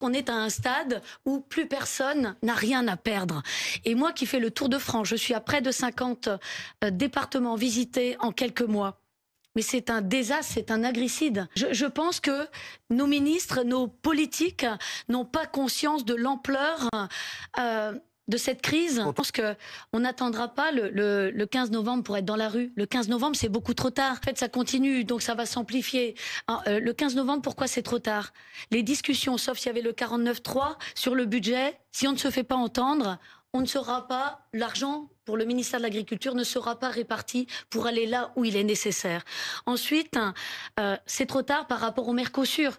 on est à un stade où plus personne n'a rien à perdre. Et moi qui fais le tour de France, je suis à près de 50 euh, départements visités en quelques mois. Mais c'est un désastre, c'est un agricide. Je, pense que nos ministres, nos politiques n'ont pas conscience de l'ampleur euh, de cette crise. Je pense qu'on n'attendra pas le, 15 novembre pour être dans la rue. Le 15 novembre, c'est beaucoup trop tard. En fait, ça continue, donc ça va s'amplifier. Ah, euh, le 15 novembre, pourquoi c'est trop tard Les discussions, sauf s'il y avait le 49-3 sur le budget, si on ne se fait pas entendre, on ne saura pas, l'argent pour le ministère de l'Agriculture ne sera pas réparti pour aller là où il est nécessaire. Ensuite, euh, c'est trop tard par rapport au Mercosur.